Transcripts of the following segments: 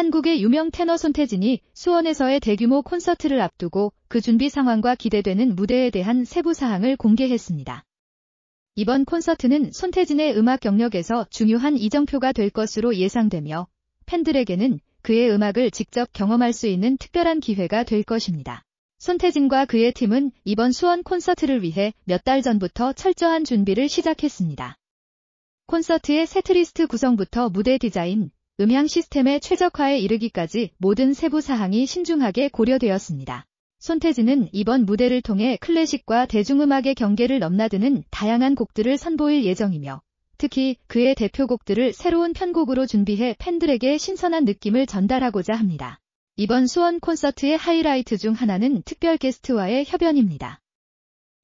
한국의 유명 테너 손태진이 수원에서의 대규모 콘서트를 앞두고 그 준비 상황과 기대되는 무대에 대한 세부 사항을 공개했습니다. 이번 콘서트는 손태진의 음악 경력에서 중요한 이정표가 될 것으로 예상되며 팬들에게는 그의 음악을 직접 경험할 수 있는 특별한 기회가 될 것입니다. 손태진과 그의 팀은 이번 수원 콘서트를 위해 몇 달 전부터 철저한 준비를 시작했습니다. 콘서트의 세트리스트 구성부터 무대 디자인, 음향 시스템의 최적화에 이르기까지 모든 세부 사항이 신중하게 고려되었습니다. 손태진은 이번 무대를 통해 클래식과 대중음악의 경계를 넘나드는 다양한 곡들을 선보일 예정이며 특히 그의 대표곡들을 새로운 편곡으로 준비해 팬들에게 신선한 느낌을 전달하고자 합니다. 이번 수원 콘서트의 하이라이트 중 하나는 특별 게스트와의 협연입니다.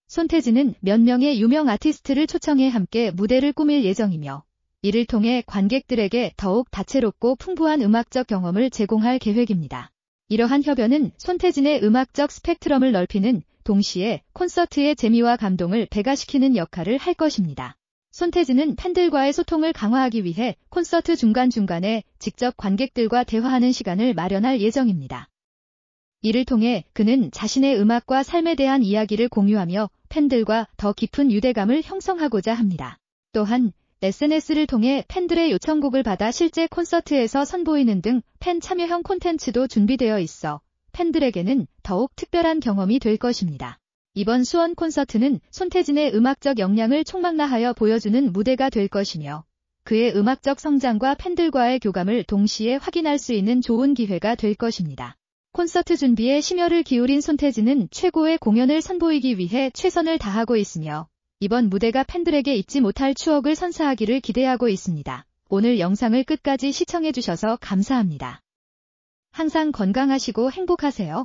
손태진은 몇 명의 유명 아티스트를 초청해 함께 무대를 꾸밀 예정이며 이를 통해 관객들에게 더욱 다채롭고 풍부한 음악적 경험을 제공할 계획입니다. 이러한 협연은 손태진의 음악적 스펙트럼을 넓히는 동시에 콘서트의 재미와 감동을 배가시키는 역할을 할 것입니다. 손태진은 팬들과의 소통을 강화하기 위해 콘서트 중간중간에 직접 관객들과 대화하는 시간을 마련할 예정입니다. 이를 통해 그는 자신의 음악과 삶에 대한 이야기를 공유하며 팬들과 더 깊은 유대감을 형성하고자 합니다. 또한 SNS를 통해 팬들의 요청곡을 받아 실제 콘서트에서 선보이는 등 팬 참여형 콘텐츠도 준비되어 있어 팬들에게는 더욱 특별한 경험이 될 것입니다. 이번 수원 콘서트는 손태진의 음악적 역량을 총망라하여 보여주는 무대가 될 것이며 그의 음악적 성장과 팬들과의 교감을 동시에 확인할 수 있는 좋은 기회가 될 것입니다. 콘서트 준비에 심혈을 기울인 손태진은 최고의 공연을 선보이기 위해 최선을 다하고 있으며 이번 무대가 팬들에게 잊지 못할 추억을 선사하기를 기대하고 있습니다. 오늘 영상을 끝까지 시청해주셔서 감사합니다. 항상 건강하시고 행복하세요.